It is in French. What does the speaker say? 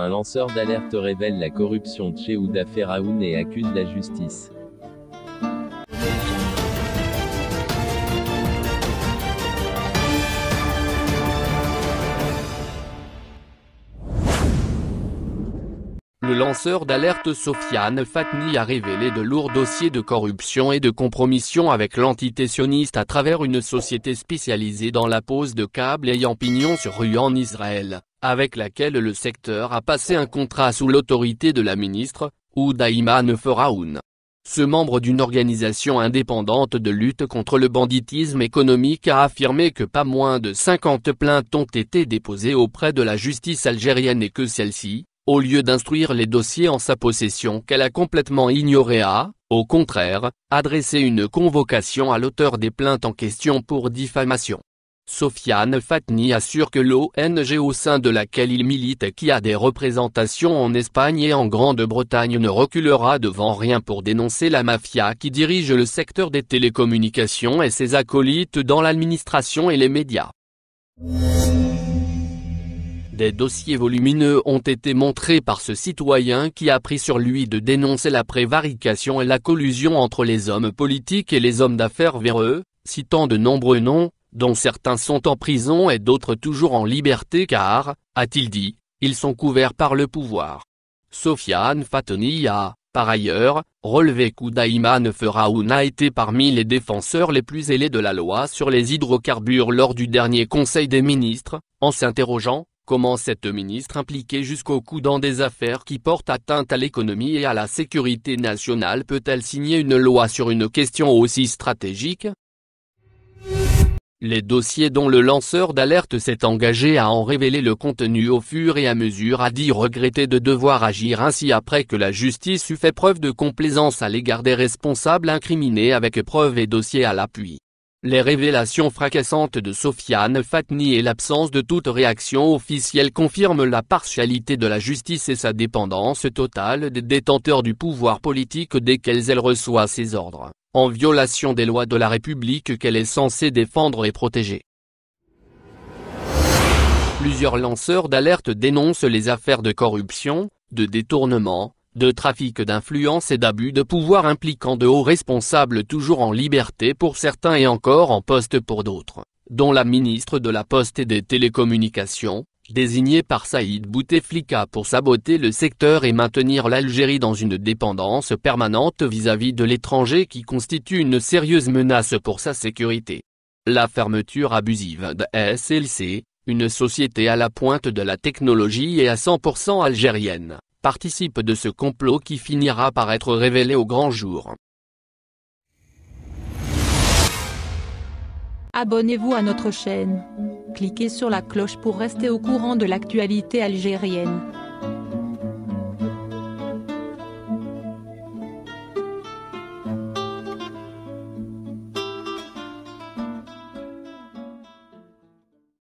Un lanceur d'alerte révèle la corruption de Cheouda Ferraoun et accuse la justice. Le lanceur d'alerte Sofiane Fatni a révélé de lourds dossiers de corruption et de compromission avec l'entité sioniste à travers une société spécialisée dans la pose de câbles ayant pignon sur rue en Israël, avec laquelle le secteur a passé un contrat sous l'autorité de la ministre, Oudaïman Feraoun. Ce membre d'une organisation indépendante de lutte contre le banditisme économique a affirmé que pas moins de 50 plaintes ont été déposées auprès de la justice algérienne et que celle-ci, au lieu d'instruire les dossiers en sa possession qu'elle a complètement ignorés a, au contraire, adressé une convocation à l'auteur des plaintes en question pour diffamation. Sofiane Fatni assure que l'ONG au sein de laquelle il milite et qui a des représentations en Espagne et en Grande-Bretagne ne reculera devant rien pour dénoncer la mafia qui dirige le secteur des télécommunications et ses acolytes dans l'administration et les médias. Des dossiers volumineux ont été montrés par ce citoyen qui a pris sur lui de dénoncer la prévarication et la collusion entre les hommes politiques et les hommes d'affaires véreux, citant de nombreux noms, dont certains sont en prison et d'autres toujours en liberté car, a-t-il dit, ils sont couverts par le pouvoir. Sofiane Fatoni a, par ailleurs, relevé qu'Oudaïman Feraoun a été parmi les défenseurs les plus ailés de la loi sur les hydrocarbures lors du dernier Conseil des ministres, en s'interrogeant, Comment cette ministre impliquée jusqu'au cou dans des affaires qui portent atteinte à l'économie et à la sécurité nationale peut-elle signer une loi sur une question aussi stratégique les dossiers dont le lanceur d'alerte s'est engagé à en révéler le contenu au fur et à mesure a dit regretter de devoir agir ainsi après que la justice eût fait preuve de complaisance à l'égard des responsables incriminés avec preuves et dossiers à l'appui. Les révélations fracassantes de Sofiane Fatni et l'absence de toute réaction officielle confirment la partialité de la justice et sa dépendance totale des détenteurs du pouvoir politique desquels elle reçoit ses ordres, en violation des lois de la République qu'elle est censée défendre et protéger. Plusieurs lanceurs d'alerte dénoncent les affaires de corruption, de détournement, de trafic d'influence et d'abus de pouvoir impliquant de hauts responsables toujours en liberté pour certains et encore en poste pour d'autres, dont la ministre de la Poste et des Télécommunications, désignée par Saïd Bouteflika pour saboter le secteur et maintenir l'Algérie dans une dépendance permanente vis-à-vis de l'étranger qui constitue une sérieuse menace pour sa sécurité. La fermeture abusive de SLC, une société à la pointe de la technologie et à 100% algérienne, participe de ce complot qui finira par être révélé au grand jour. Abonnez-vous à notre chaîne. Cliquez sur la cloche pour rester au courant de l'actualité algérienne.